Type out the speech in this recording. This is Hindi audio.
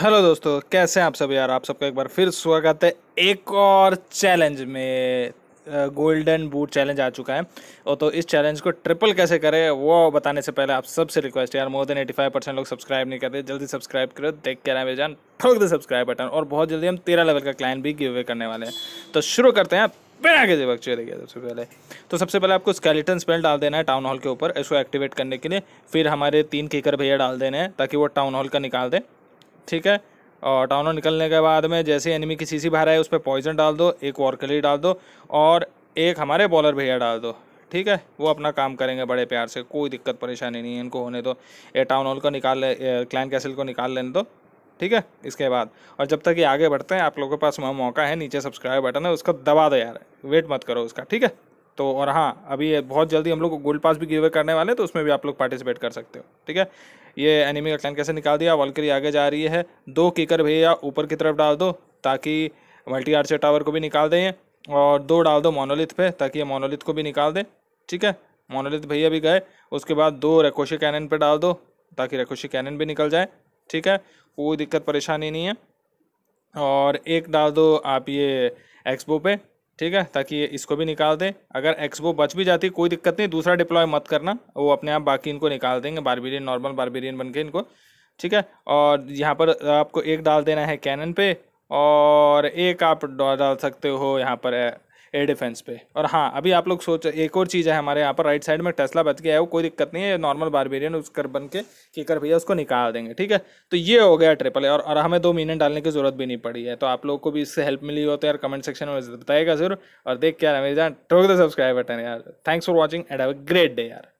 हेलो दोस्तों कैसे हैं आप सब यार आप सबका एक बार फिर स्वागत है एक और चैलेंज में गोल्डन बूट चैलेंज आ चुका है और तो इस चैलेंज को ट्रिपल कैसे करें वो बताने से पहले आप सबसे रिक्वेस्ट है यार more than eighty five percent लोग सब्सक्राइब नहीं करते जल्दी सब्सक्राइब करो देख के मेरे जान ठोक दे सब्सक्राइब बटन और बहुत जल्दी हम तेरह लेवल का क्लाइंट भी गिव अवे करने वाले हैं तो शुरू करते हैं बिना किसी वक्त चले गया सबसे पहले तो सबसे पहले आपको स्केलेटन स्पेल डाल देना है टाउन हॉल के ऊपर इसको एक्टिवेट करने के लिए फिर हमारे तीन केकर भैया डाल देने हैं ताकि वो टाउन हॉल का निकाल दें ठीक है और टाउनर निकलने के बाद में जैसे एनिमी की सीसी बाहर आए उस पर पॉइजन डाल दो एक कली डाल दो और एक हमारे बॉलर भैया डाल दो ठीक है वो अपना काम करेंगे बड़े प्यार से कोई दिक्कत परेशानी नहीं है इनको होने दो ए टाउन हॉल को निकाल ले क्लैन कैसल को निकाल लेने दो ठीक है इसके बाद और जब तक ये आगे बढ़ते हैं आप लोगों के पास मौका है नीचे सब्सक्राइब बटन है उसको दबा दो यार वेट मत करो उसका ठीक है तो और हाँ अभी बहुत जल्दी हम लोग गोल्ड पास भी गिवे करने वाले हैं तो उसमें भी आप लोग पार्टिसिपेट कर सकते हो ठीक है ये एनिमी का कैसे निकाल दिया वॉलकरी आगे जा रही है दो किकर भैया ऊपर की तरफ डाल दो ताकि मल्टी आर्चर टावर को भी निकाल दें और दो डाल दो मोनोलिथ पे ताकि ये मोनोलिथ को भी निकाल दें ठीक है मोनोलिथ भैया भी गए उसके बाद दो रेकोशी कैनन पे डाल दो ताकि रेकोशी कैनन भी निकल जाए ठीक है कोई दिक्कत परेशानी नहीं है और एक डाल दो आप ये एक्सपो पे ठीक है ताकि इसको भी निकाल दें अगर एक्सबो बच भी जाती कोई दिक्कत नहीं दूसरा डिप्लॉय मत करना वो अपने आप बाकी इनको निकाल देंगे बारबेरियन नॉर्मल बारबेरियन बन के इनको ठीक है और यहाँ पर आपको एक डाल देना है कैनन पे और एक आप डाल सकते हो यहाँ पर एयर डिफेंस पे और हाँ अभी आप लोग सोच एक और चीज़ है हमारे यहाँ पर राइट साइड में टेस्ला बच गया है वो कोई दिक्कत नहीं है नॉर्मल बारबेरियन उसकर बन के कर भैया उसको निकाल देंगे ठीक है तो ये हो गया ट्रिपल ए और, और हमें दो मीनियन डालने की जरूरत भी नहीं पड़ी है तो आप लोग को भी इससे हेल्प मिली हो तो यार कमेंट सेक्शन में बताएगा जरूर और देख के यार मेरे जान टोक द सब्सक्राइब बटन यार thanks for watching and have a great day यार